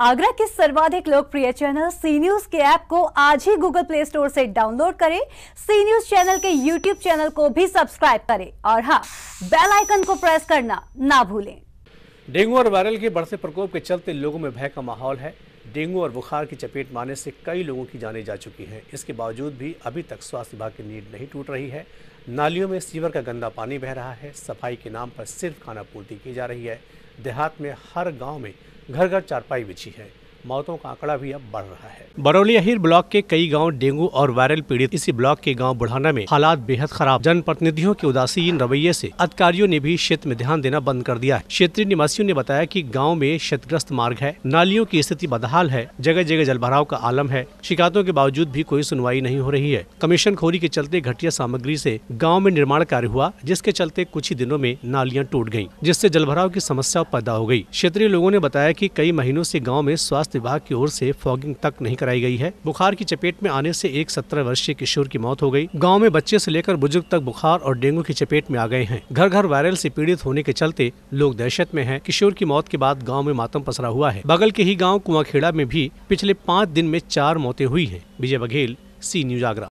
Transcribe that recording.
आगरा के सर्वाधिक लोकप्रिय चैनल सी न्यूज के ऐप को आज ही गूगल प्ले स्टोर से डाउनलोड करें सी न्यूज चैनल के यूट्यूब चैनल को भी सब्सक्राइब करें और हाँ बेल आइकन को प्रेस करना ना भूलें डेंगू और वायरल के बढ़ते प्रकोप के चलते लोगों में भय का माहौल है डेंगू और बुखार की चपेट मारने से कई लोगों की जानें जा चुकी हैं इसके बावजूद भी अभी तक स्वास्थ्य विभाग की नींद नहीं टूट रही है नालियों में सीवर का गंदा पानी बह रहा है सफाई के नाम पर सिर्फ खाना पूर्ति की जा रही है देहात में हर गाँव में घर घर चारपाई बिछी है मौतों का आंकड़ा भी अब बढ़ रहा है बरौली अहिर ब्लॉक के कई गांव डेंगू और वायरल पीड़ित इसी ब्लॉक के गांव बुढ़ाना में हालात बेहद खराब जनप्रतिनिधियों के उदासीन रवैये से अधिकारियों ने भी क्षेत्र में ध्यान देना बंद कर दिया है क्षेत्रीय निवासियों ने बताया की गाँव में क्षतिग्रस्त मार्ग है नालियों की स्थिति बदहाल है जगह जगह जल का आलम है शिकायतों के बावजूद भी कोई सुनवाई नहीं हो रही है कमीशन खोरी के चलते घटिया सामग्री ऐसी गाँव में निर्माण कार्य हुआ जिसके चलते कुछ ही दिनों में नालियाँ टूट गयी जिससे भराव की समस्या पैदा हो गयी क्षेत्रीय लोगों ने बताया की कई महीनों ऐसी गाँव में स्वास्थ्य विभाग की ओर से फॉगिंग तक नहीं कराई गई है बुखार की चपेट में आने से एक सत्रह वर्षीय किशोर की मौत हो गई गांव में बच्चे से लेकर बुजुर्ग तक बुखार और डेंगू की चपेट में आ गए हैं घर घर वायरल से पीड़ित होने के चलते लोग दहशत में हैं किशोर की मौत के बाद गाँव में मातम पसरा हुआ है बगल के ही गाँव कुआखेड़ा में भी पिछले पाँच दिन में चार मौतें हुई है विजय बघेल सी न्यूज आगरा